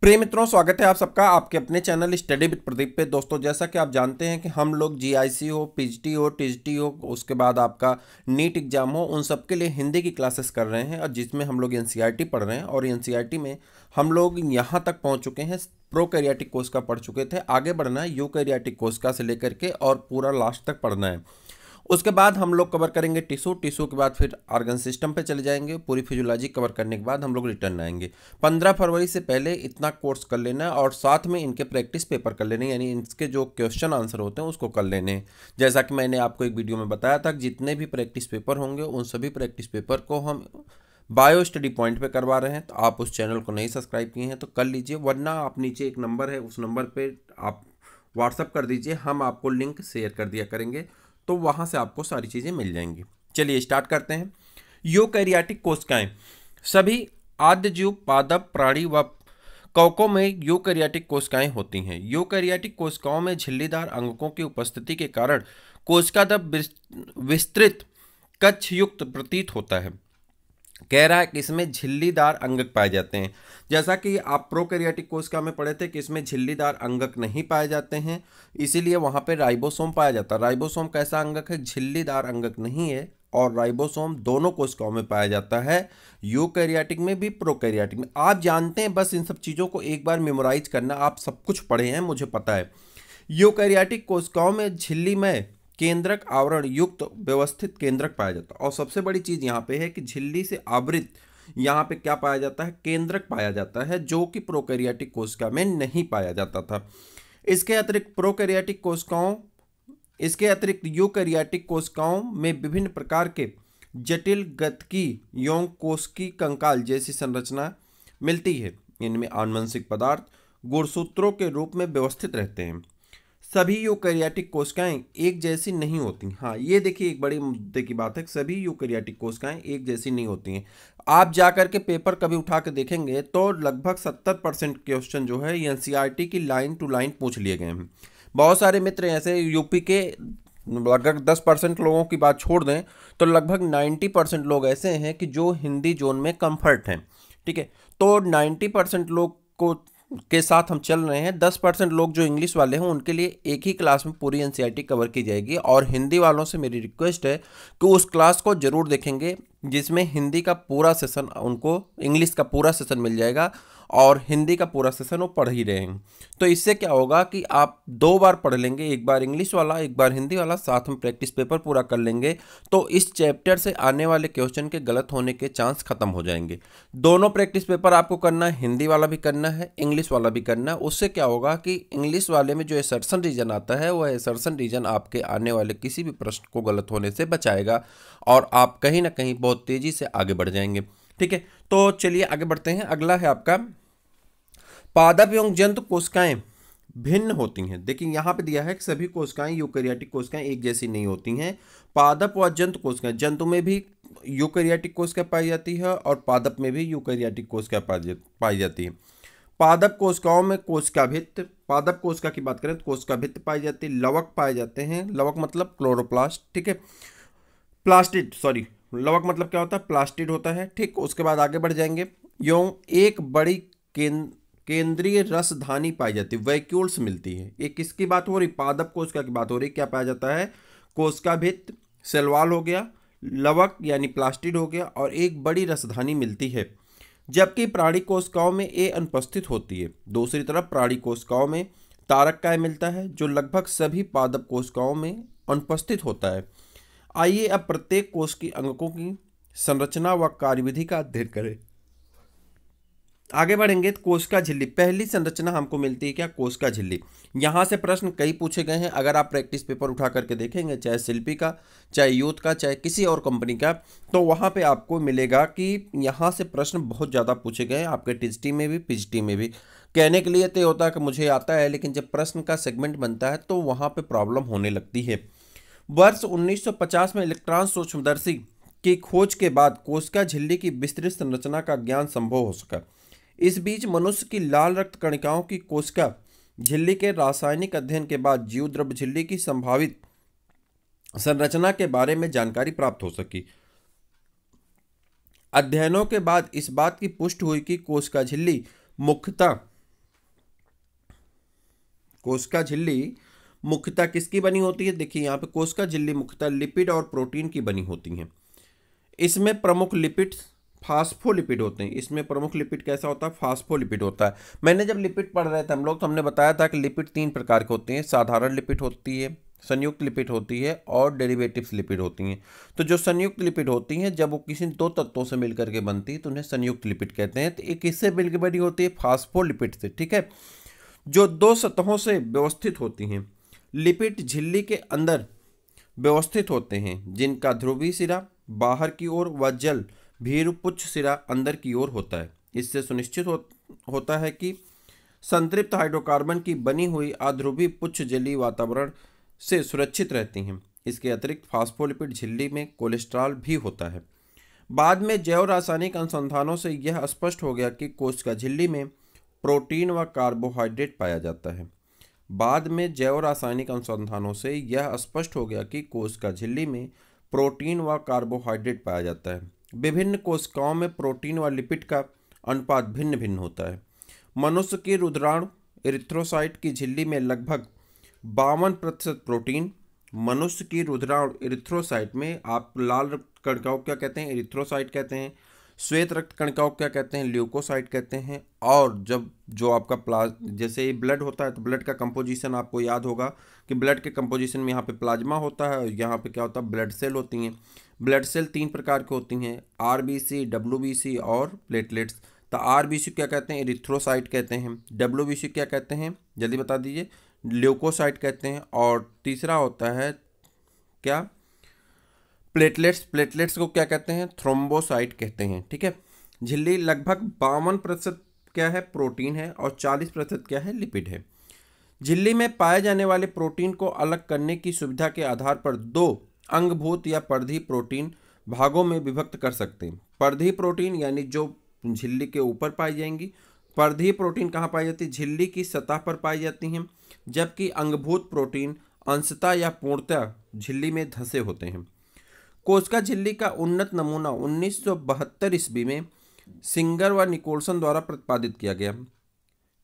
प्रिय मित्रों स्वागत है आप सबका आपके अपने चैनल स्टडी विद प्रदीप पे दोस्तों जैसा कि आप जानते हैं कि हम लोग जीआईसी हो पीजीटी हो टीजीटी हो उसके बाद आपका नीट एग्जाम हो उन सब के लिए हिंदी की क्लासेस कर रहे हैं और जिसमें हम लोग एनसीईआरटी e पढ़ रहे हैं और एनसीईआरटी e में हम लोग यहाँ तक पहुँच चुके हैं प्रो कैरियाटिक कोर्स का पढ़ चुके थे आगे बढ़ना है यू कैरियाटिक कोर्स का से लेकर के और पूरा लास्ट तक पढ़ना है उसके बाद हम लोग कवर करेंगे टिशू टिशू के बाद फिर आर्गन सिस्टम पे चले जाएंगे पूरी फिजियोलॉजी कवर करने के बाद हम लोग रिटर्न आएंगे पंद्रह फरवरी से पहले इतना कोर्स कर लेना और साथ में इनके प्रैक्टिस पेपर कर लेने यानी इनके जो क्वेश्चन आंसर होते हैं उसको कर लेने जैसा कि मैंने आपको एक वीडियो में बताया था जितने भी प्रैक्टिस पेपर होंगे उन सभी प्रैक्टिस पेपर को हम बायो स्टडी पॉइंट पे करवा रहे हैं तो आप उस चैनल को नहीं सब्सक्राइब किए हैं तो कर लीजिए वरना आप नीचे एक नंबर है उस नंबर पे आप व्हाट्सअप कर दीजिए हम आपको लिंक शेयर कर दिया करेंगे तो वहाँ से आपको सारी चीज़ें मिल जाएंगी चलिए स्टार्ट करते हैं यूकैरियाटिक कोशिकाएं सभी जीव पादप प्राणी व कौकों में यूकैरियाटिक कोशिकाएं होती हैं यूकैरियाटिक कोशिकाओं में झिल्लीदार अंगकों की उपस्थिति के कारण कोशिका दब विस्तृत कच्छयुक्त युक्त प्रतीत होता है कह रहा है कि इसमें झिल्लीदार अंगक पाए जाते हैं जैसा कि आप प्रोकैरियोटिक कोश का में पढ़े थे कि इसमें झिल्लीदार अंगक नहीं पाए जाते हैं इसीलिए वहाँ पे राइबोसोम पाया जाता है राइबोसोम कैसा अंगक है झिल्लीदार अंगक नहीं है और राइबोसोम दोनों कोशिकाओं में पाया जाता है यूकैरियोटिक में भी प्रोकैरियोटिक में आप जानते हैं बस इन सब चीज़ों को एक बार मेमोराइज करना आप सब कुछ पढ़े हैं मुझे पता है यूकैरियोटिक कोशिकाओं में झिल्ली में केंद्रक आवरण युक्त व्यवस्थित केंद्रक पाया जाता है और सबसे बड़ी चीज़ यहाँ पे है कि झिल्ली से आवृत यहाँ पे क्या पाया जाता है केंद्रक पाया जाता है जो कि प्रोकैरियोटिक कोशिका में नहीं पाया जाता था इसके अतिरिक्त प्रोकैरियोटिक कोशिकाओं इसके अतिरिक्त यूकैरियोटिक कोशिकाओं में विभिन्न प्रकार के जटिल गतकी यौन कोशिकी कंकाल जैसी संरचना मिलती है इनमें आनुवंशिक पदार्थ गुणसूत्रों के रूप में व्यवस्थित रहते हैं सभी यूकैरियाटिक कोशिकाएं एक जैसी नहीं होती हाँ ये देखिए एक बड़ी मुद्दे की बात है सभी यूकैरियाटिक कोशिकाएं एक जैसी नहीं होती हैं आप जा के पेपर कभी उठा के देखेंगे तो लगभग सत्तर परसेंट क्वेश्चन जो है एन की लाइन टू लाइन पूछ लिए गए हैं बहुत सारे मित्र ऐसे यूपी के लगभग दस परसेंट लोगों की बात छोड़ दें तो लगभग नाइन्टी परसेंट लोग ऐसे हैं कि जो हिंदी जोन में कम्फर्ट हैं ठीक है तो नाइन्टी परसेंट लोग को के साथ हम चल रहे हैं दस परसेंट लोग जो इंग्लिश वाले हैं उनके लिए एक ही क्लास में पूरी एन कवर e की जाएगी और हिंदी वालों से मेरी रिक्वेस्ट है कि उस क्लास को ज़रूर देखेंगे जिसमें हिंदी का पूरा सेशन उनको इंग्लिश का पूरा सेशन मिल जाएगा और हिंदी का पूरा सेशन वो पढ़ ही रहे हैं तो इससे क्या होगा कि आप दो बार पढ़ लेंगे एक बार इंग्लिश वाला एक बार हिंदी वाला साथ में प्रैक्टिस पेपर पूरा कर लेंगे तो इस चैप्टर से आने वाले क्वेश्चन के गलत होने के चांस खत्म हो जाएंगे दोनों प्रैक्टिस पेपर आपको करना है हिंदी वाला भी करना है इंग्लिश वाला भी करना है उससे क्या होगा कि इंग्लिश वाले में जो एसर्सन रीजन आता है वह एसर्सन रीजन आपके आने वाले किसी भी प्रश्न को गलत होने से बचाएगा और आप कहीं ना कहीं बहुत बहुत तेज़ी से आगे बढ़ जाएंगे ठीक है तो चलिए आगे बढ़ते हैं अगला है आपका पादप एवं जंतु कोशिकाएं भिन्न होती हैं देखिए यहां पे दिया है कि सभी कोशिकाएं यूकैरियोटिक कोशिकाएं एक जैसी नहीं होती हैं पादप व जंतु कोशिकाएं जंतु में भी यूकैरियोटिक कोशिकाएं पाई जाती है और पादप में भी यूकैरियोटिक कोशिकाएं पाई जाती है पादप कोशिकाओं में कोशिका भित्त पादप कोशिका की बात करें तो कोशिका भित्त पाई जाती है लवक पाए जाते हैं लवक मतलब क्लोरोप्लास्ट ठीक है प्लास्टिड सॉरी लवक मतलब क्या होता है प्लास्टिड होता है ठीक उसके बाद आगे बढ़ जाएंगे यों एक बड़ी केंद्र केंद्रीय रसधानी पाई जाती है वैक्यूल्स मिलती है ये किसकी बात हो रही पादप कोशिका की बात हो रही क्या पाया जाता है कोशिका भित्त सेलवाल हो गया लवक यानी प्लास्टिड हो गया और एक बड़ी रसधानी मिलती है जबकि प्राणी कोशिकाओं में ये अनुपस्थित होती है दूसरी तरफ प्राणी कोशिकाओं में तारक काय मिलता है जो लगभग सभी पादप कोशिकाओं में अनुपस्थित होता है आइए अब प्रत्येक कोष की अंगकों की संरचना व कार्यविधि का अध्ययन करें आगे बढ़ेंगे तो कोश का झिल्ली पहली संरचना हमको मिलती है क्या कोश का झिल्ली यहाँ से प्रश्न कई पूछे गए हैं अगर आप प्रैक्टिस पेपर उठा करके देखेंगे चाहे शिल्पी का चाहे यूथ का चाहे किसी और कंपनी का तो वहाँ पे आपको मिलेगा कि यहाँ से प्रश्न बहुत ज़्यादा पूछे गए हैं आपके टी में भी पी में भी कहने के लिए तो होता है कि मुझे आता है लेकिन जब प्रश्न का सेगमेंट बनता है तो वहाँ पर प्रॉब्लम होने लगती है वर्ष 1950 में इलेक्ट्रॉन सूक्ष्मदर्शी की खोज के बाद कोशिका झिल्ली की विस्तृत संरचना का ज्ञान संभव हो सका इस बीच मनुष्य की लाल रक्त कणिकाओं की कोशिका झिल्ली के रासायनिक अध्ययन के बाद जीव द्रव झिल्ली की संभावित संरचना के बारे में जानकारी प्राप्त हो सकी अध्ययनों के बाद इस बात की पुष्टि हुई कि कोशिका झिल्ली मुख्यतः कोशिका झिल्ली मुख्यतः किसकी बनी होती है देखिए यहाँ पे कोशिका झिल्ली मुख्यतः लिपिड और प्रोटीन की बनी होती हैं इसमें प्रमुख लिपिड फास्फोलिपिड होते हैं इसमें प्रमुख लिपिड कैसा होता है फास्फोलिपिड होता है मैंने जब लिपिड पढ़ रहे थे हम लोग तो हमने बताया था कि लिपिड तीन प्रकार के होते हैं साधारण लिपिड होती है संयुक्त लिपिड होती है और डेरिवेटिव्स लिपिड होती हैं तो जो संयुक्त लिपिड होती हैं जब वो किसी दो तत्वों से मिलकर के बनती है तो उन्हें संयुक्त लिपिड कहते हैं तो एक इससे मिलकर बनी होती है फास्फोलिपिड से ठीक है जो दो सतहों से व्यवस्थित होती हैं लिपिड झिल्ली के अंदर व्यवस्थित होते हैं जिनका ध्रुवी सिरा बाहर की ओर व जल भीरुपुच्छ सिरा अंदर की ओर होता है इससे सुनिश्चित हो, होता है कि संतृप्त हाइड्रोकार्बन की बनी हुई आध्रुवी पुच्छ जली वातावरण से सुरक्षित रहती हैं इसके अतिरिक्त फास्फोलिपिड झिल्ली में कोलेस्ट्रॉल भी होता है बाद में जैव रासायनिक अनुसंधानों से यह स्पष्ट हो गया कि कोशिका झिल्ली में प्रोटीन व कार्बोहाइड्रेट पाया जाता है बाद में जैव रासायनिक अनुसंधानों से यह स्पष्ट हो गया कि कोश का झिल्ली में प्रोटीन व कार्बोहाइड्रेट पाया जाता है विभिन्न कोशिकाओं में प्रोटीन व लिपिड का अनुपात भिन्न भिन्न होता है मनुष्य की रुद्राणु इरिथ्रोसाइट की झिल्ली में लगभग बावन प्रतिशत प्रोटीन मनुष्य की रुद्राणु इरिथ्रोसाइट में आप लाल कणकाओं क्या कहते हैं इरिथ्रोसाइट कहते हैं श्वेत रक्त कणिकाओं क्या कहते हैं ल्यूकोसाइट कहते हैं और जब जो आपका प्लाज जैसे ये ब्लड होता है तो ब्लड का कंपोजिशन आपको याद होगा कि ब्लड के कंपोजिशन में यहाँ पे प्लाज्मा होता है और यहाँ पे क्या होता है ब्लड सेल होती हैं ब्लड सेल तीन प्रकार की होती हैं R B C W B C और प्लेटलेट्स तो आर बी सी क्या कहते हैं इरिथ्रोसाइट कहते हैं डब्ल्यू बी सी क्या कहते हैं जल्दी बता दीजिए ल्यूकोसाइट कहते हैं और तीसरा होता है क्या प्लेटलेट्स प्लेटलेट्स को क्या कहते हैं थ्रोम्बोसाइट कहते हैं ठीक है झिल्ली लगभग बावन प्रतिशत क्या है प्रोटीन है और चालीस प्रतिशत क्या है लिपिड है झिल्ली में पाए जाने वाले प्रोटीन को अलग करने की सुविधा के आधार पर दो अंगभूत या परधि प्रोटीन भागों में विभक्त कर सकते हैं परधि प्रोटीन यानी जो झिल्ली के ऊपर पाई जाएंगी परधि प्रोटीन कहाँ पाई जाती है झिल्ली की सतह पर पाई जाती हैं जबकि अंगभूत प्रोटीन अंशता या पूर्णतः झिल्ली में धंसे होते हैं कोचका झिल्ली का उन्नत नमूना 1972 ईस्वी में सिंगर व निकोलसन द्वारा प्रतिपादित किया गया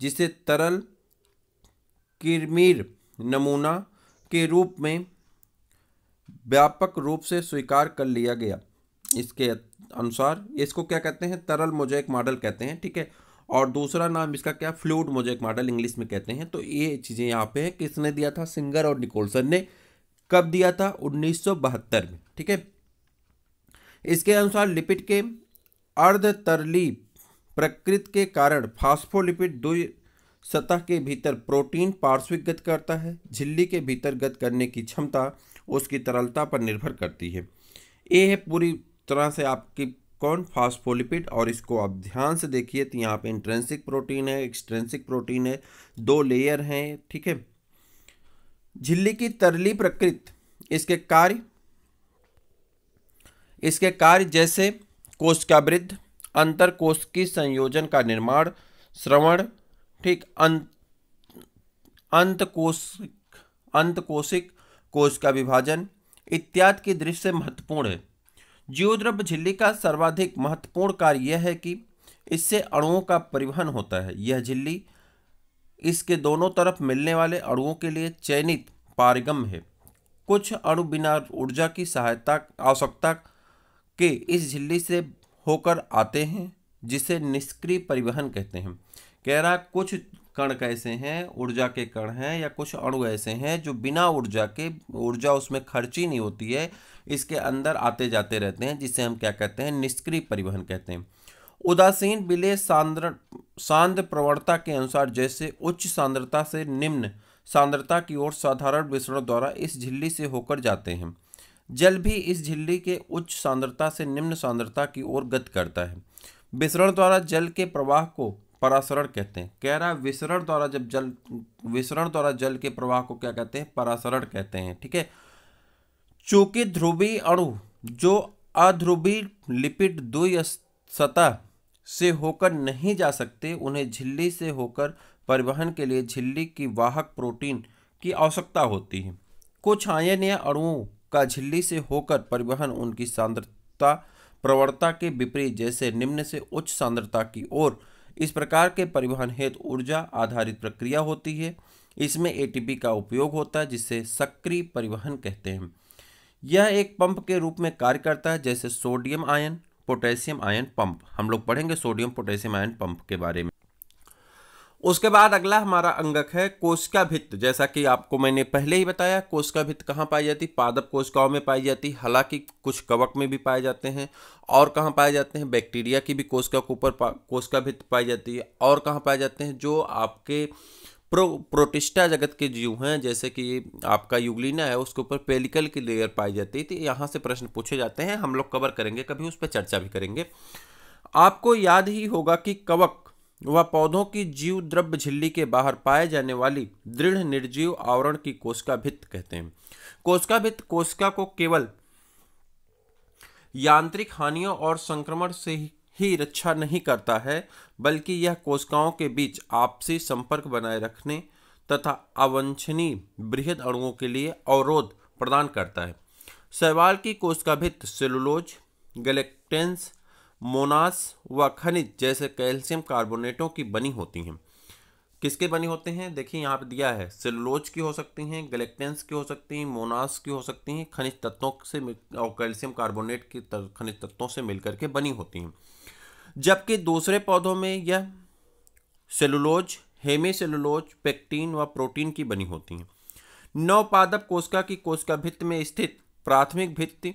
जिसे तरल किरमीर नमूना के रूप में व्यापक रूप से स्वीकार कर लिया गया इसके अनुसार इसको क्या कहते हैं तरल मोजैक मॉडल कहते हैं ठीक है और दूसरा नाम इसका क्या फ्लूड मोजैक मॉडल इंग्लिश में कहते हैं तो ये चीज़ें यहाँ पे हैं किसने दिया था सिंगर और निकोलसन ने कब दिया था उन्नीस में ठीक है इसके अनुसार लिपिड के अर्ध तरली प्रकृति के कारण फास्फोलिपिड दो सतह के भीतर प्रोटीन पार्श्विक गत करता है झिल्ली के भीतर गत करने की क्षमता उसकी तरलता पर निर्भर करती है ये है पूरी तरह से आपकी कौन फास्फोलिपिड और इसको आप ध्यान से देखिए तो यहाँ पे इंट्रेंसिक प्रोटीन है एक्सट्रेंसिक प्रोटीन है दो लेयर हैं ठीक है झिल्ली की तरली प्रकृत इसके कार्य इसके कार्य जैसे कोष का वृद्ध अंतर कोष की संयोजन का निर्माण श्रवण ठीक अं, अंत अंत कोशिक कोष का विभाजन इत्यादि की दृष्टि से महत्वपूर्ण है जीवद्रव्य झिल्ली का सर्वाधिक महत्वपूर्ण कार्य यह है कि इससे अणुओं का परिवहन होता है यह झिल्ली इसके दोनों तरफ मिलने वाले अणुओं के लिए चयनित पारिगम है कुछ अणु बिना ऊर्जा की सहायता आवश्यकता के इस झिल्ली से होकर आते हैं जिसे निष्क्रिय परिवहन कहते हैं कह रहा कुछ कण कैसे हैं ऊर्जा के कण हैं या कुछ अणु ऐसे हैं जो बिना ऊर्जा के ऊर्जा उसमें खर्ची नहीं होती है इसके अंदर आते जाते रहते हैं जिसे हम क्या कहते हैं निष्क्रिय परिवहन कहते हैं उदासीन विलय सांद्र सांद्र प्रवणता के अनुसार जैसे उच्च सांद्रता से निम्न सांद्रता की ओर साधारण विषणों द्वारा इस झिल्ली से होकर जाते हैं जल भी इस झिल्ली के उच्च सांद्रता से निम्न सांद्रता की ओर गत करता है विसरण द्वारा जल के प्रवाह को परासरण कहते हैं कह रहा है विसरण द्वारा जब जल विसरण द्वारा जल के प्रवाह को क्या कहते हैं परासरण कहते हैं ठीक है चूंकि ध्रुवीय अणु जो अध्रुवी लिपिड दुई सतह से होकर नहीं जा सकते उन्हें झिल्ली से होकर परिवहन के लिए झिल्ली की वाहक प्रोटीन की आवश्यकता होती है कुछ आयन या अणुओं का झिल्ली से होकर परिवहन उनकी सांद्रता प्रवणता के विपरीत जैसे निम्न से उच्च सांद्रता की ओर इस प्रकार के परिवहन हेतु ऊर्जा आधारित प्रक्रिया होती है इसमें एटीपी का उपयोग होता है जिसे सक्रिय परिवहन कहते हैं यह एक पंप के रूप में कार्य करता है जैसे sodium ion potassium ion pump हम लोग पढ़ेंगे सोडियम पोटेशियम आयन पंप के बारे में उसके बाद अगला हमारा अंगक है कोशिका भित्त जैसा कि आपको मैंने पहले ही बताया कोशिका भित्त कहाँ पाई जाती पादप कोशिकाओं में पाई जाती हालांकि कुछ कवक में भी पाए जाते हैं और कहाँ पाए जाते हैं बैक्टीरिया की भी कोशिका के ऊपर कोशिका भित्त पाई जाती है और कहाँ पाए जाते हैं जो आपके प्रो प्रोटिस्टा जगत के जीव हैं जैसे कि आपका युगलिना है उसके ऊपर पेलिकल की लेयर पाई जाती है तो यहाँ से प्रश्न पूछे जाते हैं हम लोग कवर करेंगे कभी उस पर चर्चा भी करेंगे आपको याद ही होगा कि कवक वह पौधों की जीव द्रव्य झिल्ली के बाहर पाए जाने वाली दृढ़ निर्जीव आवरण की कोशिका भित्त कहते हैं कोशिका भित्त कोशिका को केवल यांत्रिक हानियों और संक्रमण से ही ही रक्षा नहीं करता है बल्कि यह कोशिकाओं के बीच आपसी संपर्क बनाए रखने तथा अवंछनीय बृहद अणुओं के लिए अवरोध प्रदान करता है शैवाल की कोशिका भित्त सेलुलोज गलेक्टेंस मोनास व खनिज जैसे कैल्शियम कार्बोनेटों की बनी होती हैं किसके बनी होते हैं देखिए यहाँ पर दिया है सेलुलोज की हो सकती हैं गलेक्टेंस की हो सकती हैं मोनास की हो सकती हैं खनिज तत्वों से और कैल्शियम कार्बोनेट की खनिज तत्वों से मिलकर के बनी होती हैं जबकि दूसरे पौधों में यह सेलुलोज हेमी सेलुलोज पेक्टीन व प्रोटीन की बनी होती हैं नवपादप कोशिका की कोशिका भित्त में स्थित प्राथमिक भित्त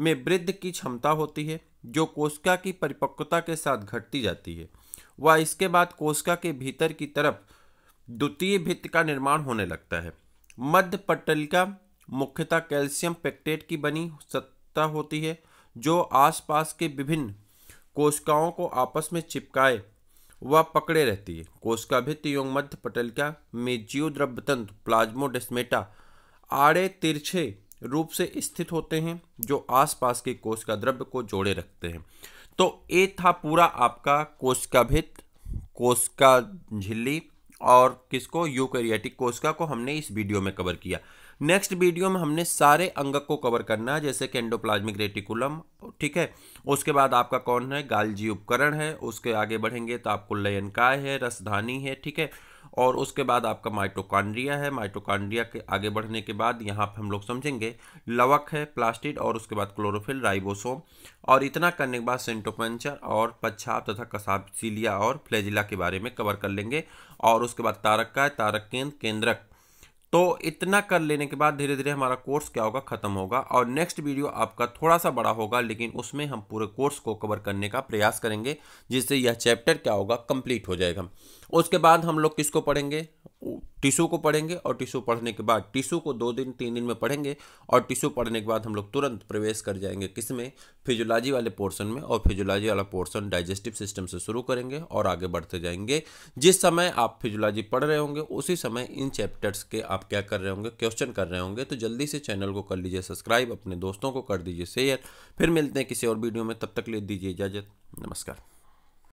में वृद्ध की क्षमता होती है जो कोशिका की परिपक्वता के साथ घटती जाती है व इसके बाद कोशिका के भीतर की तरफ द्वितीय भित्त का निर्माण होने लगता है मध्य पटलिका मुख्यतः कैल्शियम पेक्टेट की बनी सत्ता होती है जो आसपास के विभिन्न कोशिकाओं को आपस में चिपकाए व पकड़े रहती है कोशिका भित्त एवं मध्य पटलिका में मेजियो द्रव्य प्लाज्मोडेस्मेटा आड़े तिरछे रूप से स्थित होते हैं जो आसपास के कोशिका द्रव्य को जोड़े रखते हैं तो ये था पूरा आपका कोशिका भित्त कोशिका झिल्ली और किसको यूकैरियोटिक कोशिका को हमने इस वीडियो में कवर किया नेक्स्ट वीडियो में हमने सारे अंगक को कवर करना है जैसे कि एंडोप्लाज्मिक रेटिकुलम ठीक है उसके बाद आपका कौन है गालजी उपकरण है उसके आगे बढ़ेंगे तो आपको लयनकाय है रसधानी है ठीक है और उसके बाद आपका माइटोकांड्रिया है माइटोकॉन्ड्रिया के आगे बढ़ने के बाद यहाँ पर हम लोग समझेंगे लवक है प्लास्टिड और उसके बाद क्लोरोफिल राइबोसोम और इतना करने के बाद सेंटोपंचर और पच्छाप तथा कसाबसीलिया और फ्लेजिला के बारे में कवर कर लेंगे और उसके बाद तारक का तारक केंद्र केंद्रक तो इतना कर लेने के बाद धीरे धीरे हमारा कोर्स क्या होगा ख़त्म होगा और नेक्स्ट वीडियो आपका थोड़ा सा बड़ा होगा लेकिन उसमें हम पूरे कोर्स को कवर करने का प्रयास करेंगे जिससे यह चैप्टर क्या होगा कंप्लीट हो जाएगा उसके बाद हम लोग किसको पढ़ेंगे टिशू को पढ़ेंगे और टिशू पढ़ने के बाद टिशू को दो दिन तीन दिन में पढ़ेंगे और टिशू पढ़ने के बाद हम लोग तुरंत प्रवेश कर जाएंगे किस में फिजियोलॉजी वाले पोर्शन में और फिजियोलॉजी वाला पोर्शन डाइजेस्टिव सिस्टम से शुरू करेंगे और आगे बढ़ते जाएंगे जिस समय आप फिजियोलॉजी पढ़ रहे होंगे उसी समय इन चैप्टर्स के आप क्या कर रहे होंगे क्वेश्चन कर रहे होंगे तो जल्दी से चैनल को कर लीजिए सब्सक्राइब अपने दोस्तों को कर दीजिए शेयर फिर मिलते हैं किसी और वीडियो में तब तक ले दीजिए इजाज़त नमस्कार